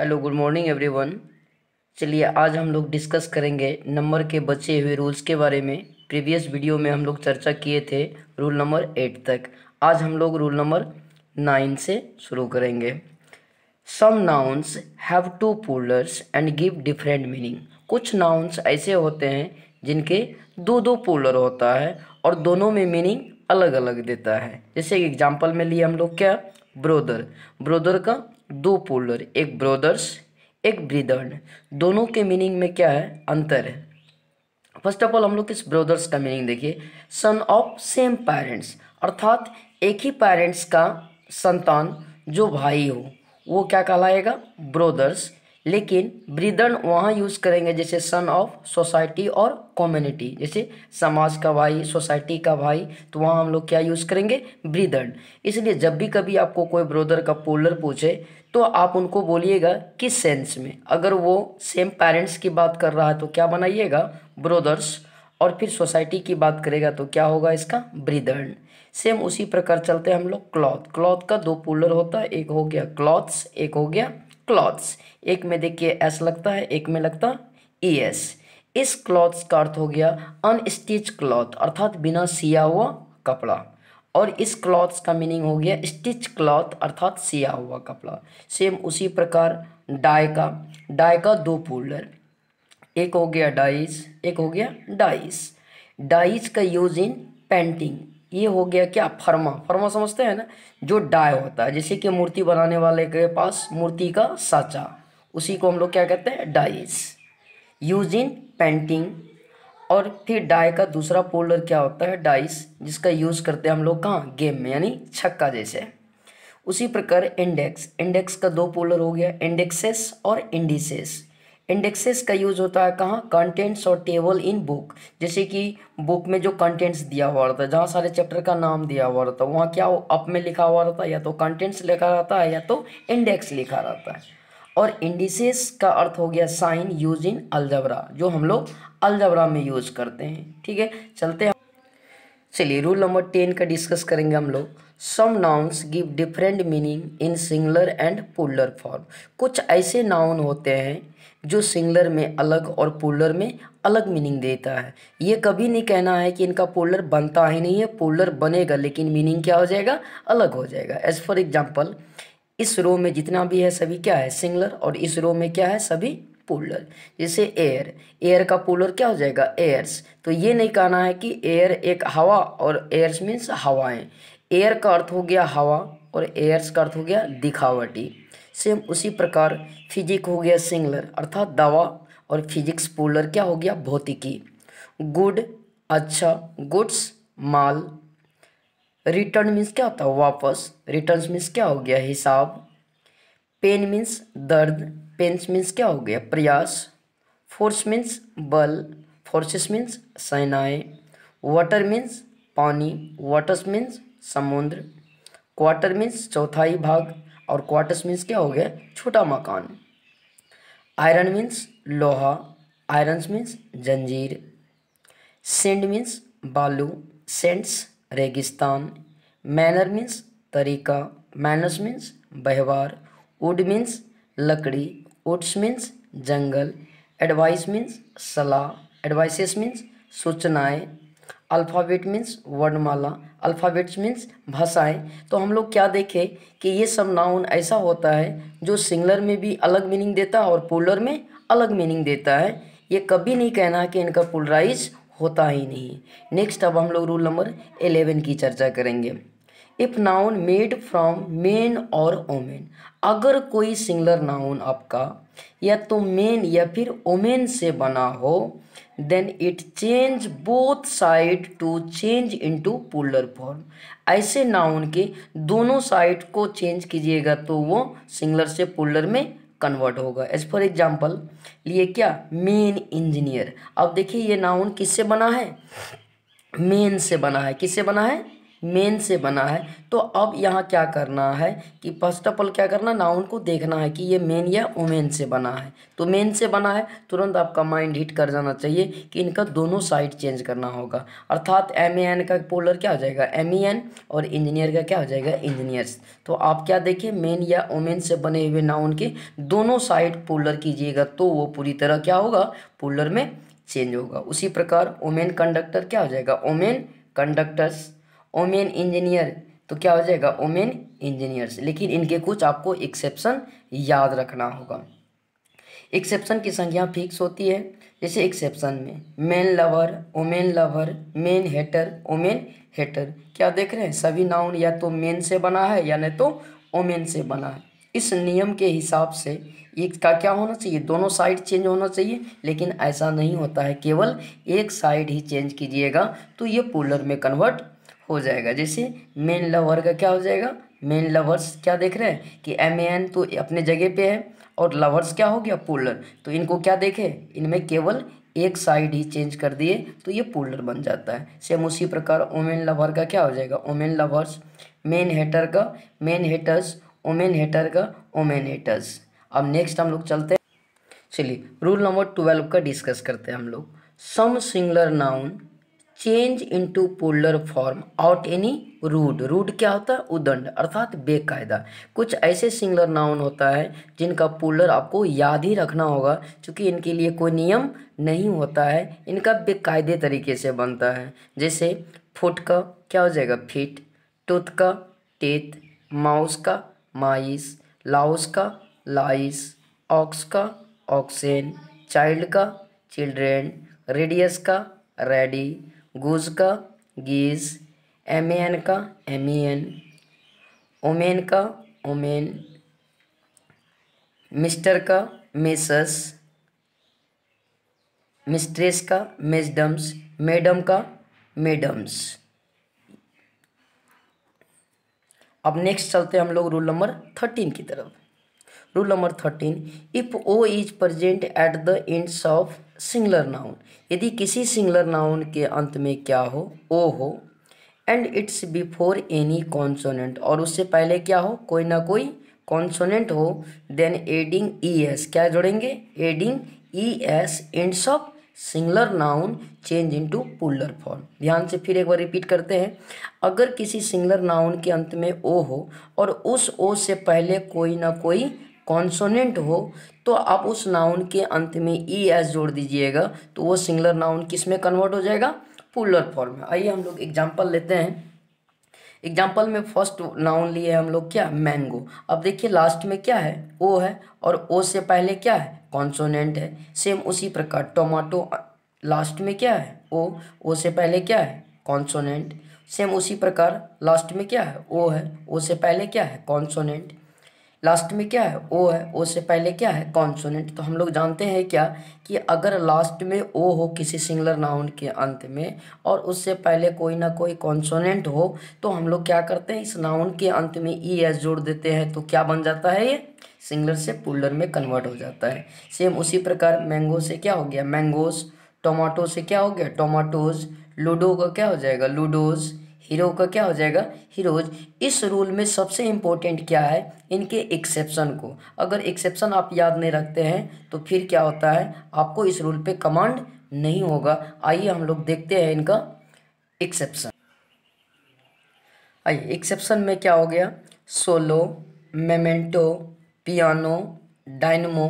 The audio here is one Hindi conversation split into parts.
हेलो गुड मॉर्निंग एवरीवन चलिए आज हम लोग डिस्कस करेंगे नंबर के बचे हुए रूल्स के बारे में प्रीवियस वीडियो में हम लोग चर्चा किए थे रूल नंबर एट तक आज हम लोग रूल नंबर नाइन से शुरू करेंगे some nouns have two plurals and give different meaning कुछ नाउन्स ऐसे होते हैं जिनके दो दो पोलर होता है और दोनों में मीनिंग अलग अलग देता है जैसे एग्जाम्पल में लिए हम लोग क्या ब्रोदर ब्रोदर का दो पोलर एक ब्रदर्स एक ब्रिदर्न दोनों के मीनिंग में क्या है अंतर है फर्स्ट ऑफ ऑल हम लोग किस ब्रदर्स का मीनिंग देखिए सन ऑफ सेम पेरेंट्स अर्थात एक ही पेरेंट्स का संतान जो भाई हो वो क्या कहलाएगा ब्रोदर्स लेकिन ब्रिदन वहाँ यूज़ करेंगे जैसे सन ऑफ सोसाइटी और कम्युनिटी जैसे समाज का भाई सोसाइटी का भाई तो वहाँ हम लोग क्या यूज़ करेंगे ब्रिदन इसलिए जब भी कभी आपको कोई ब्रोदर का पोलर पूछे तो आप उनको बोलिएगा किस सेंस में अगर वो सेम पेरेंट्स की बात कर रहा है तो क्या बनाइएगा ब्रोदर्स और फिर सोसाइटी की बात करेगा तो क्या होगा इसका ब्रिदन सेम उसी प्रकार चलते हैं हम लोग क्लॉथ क्लॉथ का दो पोलर होता है एक हो गया क्लॉथ्स एक हो गया क्लॉथ्स एक में देखिए एस लगता है एक में लगता ई e एस इस क्लॉथ्स का अर्थ हो गया अनस्टिच क्लॉथ अर्थात बिना सिया हुआ कपड़ा और इस क्लॉथ्स का मीनिंग हो गया स्टिच क्लॉथ अर्थात सिया हुआ कपड़ा सेम उसी प्रकार डाई का डाई का दो पोल्डर एक हो गया डाइस एक हो गया डाइस डाइस का यूज इन पेंटिंग ये हो गया क्या फर्मा फर्मा समझते हैं ना जो डाय होता है जैसे कि मूर्ति बनाने वाले के पास मूर्ति का साचा उसी को हम लोग क्या कहते हैं डाइज यूज इन पेंटिंग और फिर डाई का दूसरा पोल्डर क्या होता है डाइस जिसका यूज़ करते हैं हम लोग कहाँ गेम में यानी छक्का जैसे उसी प्रकार इंडेक्स इंडेक्स का दो पोलर हो गया इंडेक्सेस और इंडिसेस इंडेक्सेस का यूज़ होता है कहाँ कंटेंट्स और टेबल इन बुक जैसे कि बुक में जो कंटेंट्स दिया हुआ रहता है जहाँ सारे चैप्टर का नाम दिया हुआ रहता है वहाँ क्या वो अप में लिखा हुआ रहता है या तो कंटेंट्स लिखा रहता है या तो इंडेक्स लिखा रहता है और इंडिसेस का अर्थ हो गया साइन यूज इन अलजबरा जो हम लोग अलजबरा में यूज़ करते हैं ठीक है चलते हैं चलिए रूल नंबर टेन का डिस्कस करेंगे हम लोग some nouns give different meaning in singular and plural form कुछ ऐसे नाउन होते हैं जो सिंगलर में अलग और पुलर में अलग मीनिंग देता है ये कभी नहीं कहना है कि इनका पोलर बनता ही नहीं है पोलर बनेगा लेकिन मीनिंग क्या हो जाएगा अलग हो जाएगा एज फॉर एग्जाम्पल इस रो में जितना भी है सभी क्या है सिंगलर और इस रो में क्या है सभी पोलर जैसे एयर एयर का पोलर क्या हो जाएगा एयर्स तो ये नहीं कहना है कि एयर एक हवा और एयर्स मीन्स हवाएं एयर का अर्थ हो गया हवा और एयर्स का अर्थ हो गया दिखावटी सेम उसी प्रकार फिजिक हो गया सिंगलर अर्थात दवा और फिजिक्स पोलर क्या हो गया भौतिकी गुड अच्छा गुड्स माल रिटर्न मीन्स क्या होता है वापस रिटर्न मीन्स क्या हो गया हिसाब पेन मीन्स दर्द पेंस मीन्स क्या हो गया प्रयास फोर्स मीन्स बल फोर्सेस मीन्स सेनाएँ वाटर मीन्स पानी वाटर्स मीन्स समुद्र क्वार्टर मीन्स चौथाई भाग और क्वार्टर्स मीन्स क्या हो गया छोटा मकान आयरन मीन्स लोहा आयरन मीन्स जंजीर सेंड मीन्स बालू सेंट्स रेगिस्तान मैनर मीन्स तरीका मैनर्स मीन्स व्यवहार वुड मीन्स लकड़ी ओट्स मीन्स जंगल एडवाइस मीन्स सलाह एडवाइसेस मीन्स सूचनाएं अल्फ़ाबेट मीन्स वर्णमाला अल्फ़ाबेट्स मीन्स भाषाएं तो हम लोग क्या देखें कि ये सब नाउन ऐसा होता है जो सिंगलर में भी अलग मीनिंग देता है और पुलर में अलग मीनिंग देता है ये कभी नहीं कहना कि इनका पुलराइज होता ही नहीं नेक्स्ट अब हम लोग रूल नंबर एलेवन की चर्चा करेंगे if noun made from man और ओमेन अगर कोई सिंगलर नाउन आपका या तो मेन या फिर ओमेन से बना हो then it change both side to change into plural form ऐसे नाउन के दोनों साइड को चेंज कीजिएगा तो वो सिंगलर से पुलर में कन्वर्ट होगा एज फॉर एग्जाम्पल लिए क्या मेन इंजीनियर अब देखिए ये नाउन किससे बना है मेन से बना है किससे बना है मेन से बना है तो अब यहाँ क्या करना है कि फर्स्ट ऑफ ऑल क्या करना नाउन को देखना है कि ये मेन या वुमेन से बना है तो मेन से बना है तुरंत आपका माइंड हिट कर जाना चाहिए कि इनका दोनों साइड चेंज करना होगा अर्थात एम एन का पोलर क्या हो जाएगा एम ई एन और इंजीनियर का क्या हो जाएगा इंजीनियर्स तो आप क्या देखिए मेन या वुमेन से बने हुए नाउन के दोनों साइड पोलर कीजिएगा तो वो पूरी तरह क्या होगा पोलर में चेंज होगा उसी प्रकार ओमेन कंडक्टर क्या हो जाएगा ओमेन कंडक्टर्स ओमेन इंजीनियर तो क्या हो जाएगा ओमेन इंजीनियर्स लेकिन इनके कुछ आपको एक्सेप्शन याद रखना होगा एक्सेप्शन की संख्या फिक्स होती है जैसे एक्सेप्शन में man lover woman lover man hater woman hater क्या देख रहे हैं सभी नाउन या तो मेन से बना है या नहीं तो ओमेन से बना है इस नियम के हिसाब से एक का क्या होना चाहिए दोनों साइड चेंज होना चाहिए लेकिन ऐसा नहीं होता है केवल एक साइड ही चेंज कीजिएगा तो ये पोलर में कन्वर्ट हो जाएगा जैसे मेन लवर का क्या हो जाएगा मेन लवर्स क्या देख रहे हैं कि एम ए एन तो अपने जगह पे है और लवर्स क्या हो गया पोलर तो इनको क्या देखे इनमें केवल एक साइड ही चेंज कर दिए तो ये पोलर बन जाता है सेम उसी प्रकार ओमेन लवर का क्या हो जाएगा ओमेन लवर्स मेन हेटर का मेन हेटर्स ओमेन हेटर का ओमेन हेटर्स अब नेक्स्ट हम लोग चलते हैं चलिए रूल नंबर ट्वेल्व का डिस्कस करते हैं हम लोग some singular noun change into plural form out any rude rude क्या होता है उदंड अर्थात बेकायदा कुछ ऐसे सिंगलर नाउन होता है जिनका पोलर आपको याद ही रखना होगा क्योंकि इनके लिए कोई नियम नहीं होता है इनका बेकायदे तरीके से बनता है जैसे फुट का क्या हो जाएगा फिट टूथ का टेथ माउस का माइस लाउस का लाइस ऑक्स का ऑक्सेन चाइल्ड का चिल्ड्रेन रेडियस का रेडी गुज का गीज एम ए एन का एम ई एन ओमेन का ओमेन मिस्टर का मिसस मिस्ट्रेस का मिसडम्स मैडम का मैडम्स अब नेक्स्ट चलते हैं हम लोग रूल नंबर थर्टीन की तरफ rule number thirteen if O is present at the ends of singular noun यदि किसी सिंगलर नाउन के अंत में क्या हो ओ हो and it's before any consonant और उससे पहले क्या हो कोई ना कोई कॉन्सोनेंट हो देन एडिंग ई एस क्या जोड़ेंगे adding E S ends of singular noun change into plural form ध्यान से फिर एक बार रिपीट करते हैं अगर किसी सिंगलर नाउन के अंत में ओ हो और उस ओ से पहले कोई ना कोई कॉन्सोनेंट हो तो आप उस नाउन के अंत में ई एस जोड़ दीजिएगा तो वो सिंगलर नाउन किस में कन्वर्ट हो जाएगा पुलर फॉर्म में आइए हम लोग एग्जाम्पल लेते हैं एग्जाम्पल में फर्स्ट नाउन लिए हम लोग क्या मैंगो अब देखिए लास्ट में क्या है ओ है और ओ से पहले क्या है कॉन्सोनेंट है सेम उसी प्रकार टोमाटो लास्ट में क्या है ओ ओ से पहले क्या है कॉन्सोनेंट सेम उसी प्रकार लास्ट में क्या है ओ है ओ से पहले क्या है कॉन्सोनेंट लास्ट में क्या है ओ है ओ से पहले क्या है कॉन्सोनेंट तो हम लोग जानते हैं क्या कि अगर लास्ट में ओ हो किसी सिंगलर नाउन के अंत में और उससे पहले कोई ना कोई कॉन्सोनेंट हो तो हम लोग क्या करते हैं इस नाउन के अंत में ई e एस जोड़ देते हैं तो क्या बन जाता है ये सिंगलर से पुलर में कन्वर्ट हो जाता है सेम उसी प्रकार मैंगो से क्या हो गया मैंगोज टोमाटो से क्या हो गया टोमाटोज लूडो का क्या हो जाएगा लूडोज़ हीरो का क्या हो जाएगा हीरोज इस रूल में सबसे इम्पोर्टेंट क्या है इनके एक्सेप्शन को अगर एक्सेप्शन आप याद नहीं रखते हैं तो फिर क्या होता है आपको इस रूल पे कमांड नहीं होगा आइए हम लोग देखते हैं इनका एक्सेप्शन आइए एक्सेप्शन में क्या हो गया solo memento piano dynamo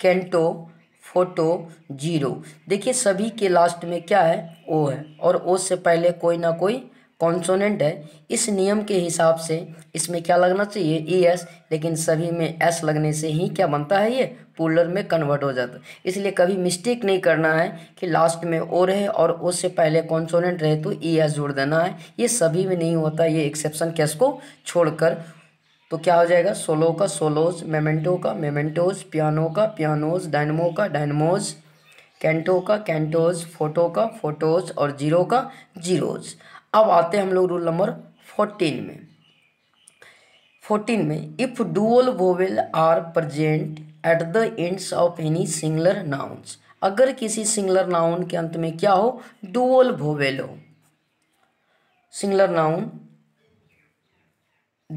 canto photo zero देखिए सभी के लास्ट में क्या है ओ है और ओ से पहले कोई ना कोई कॉन्सोनेंट है इस नियम के हिसाब से इसमें क्या लगना चाहिए ई e एस लेकिन सभी में एस लगने से ही क्या बनता है ये पुलर में कन्वर्ट हो जाता है इसलिए कभी मिस्टेक नहीं करना है कि लास्ट में ओ रहे और ओ से पहले कॉन्सोनेंट रहे तो ई e एस जोड़ देना है ये सभी में नहीं होता ये एक्सेप्शन केस को छोड़कर तो क्या हो जाएगा सोलो का सोलोज मेमेंटो का मेमेंटोज पियानो का पियानोज डायनमो का डायनमोज कैंटो का कैंटोज फोटो का फोटोज और जीरो का जीरोज अब आते हैं हम लोग रूल नंबर फोर्टीन में फोर्टीन में if dual vowel are present at the ends of any singular nouns अगर किसी सिंगलर नाउन के अंत में क्या हो डूअल वोवेल हो singular noun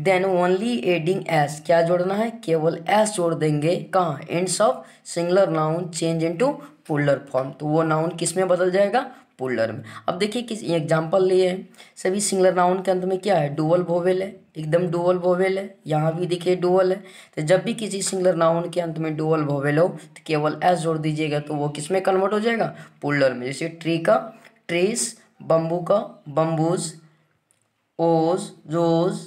then only adding S क्या जोड़ना है केवल एस जोड़ देंगे कहाँ ends of singular noun change into plural form तो वो नाउन किस में बदल जाएगा पुलर में अब देखिए किस एग्जाम्पल लिए हैं सभी सिंगलर नाउन के अंत में क्या है डुअल वोवेल है एकदम डुअल वोवेल है यहाँ भी देखिए डुअल है तो जब भी किसी सिंगलर नाउन के अंत में डुअल वोवेल हो तो केवल एस जोड़ दीजिएगा तो वो किस में कन्वर्ट हो जाएगा पुलर में जैसे ट्री का ट्रीस बम्बू का बम्बूज ओज जोज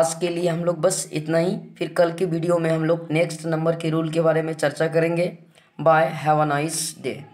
आज के लिए हम लोग बस इतना ही फिर कल की वीडियो में हम लोग नेक्स्ट नंबर के रूल के बारे में चर्चा करेंगे Bye. Have a nice day.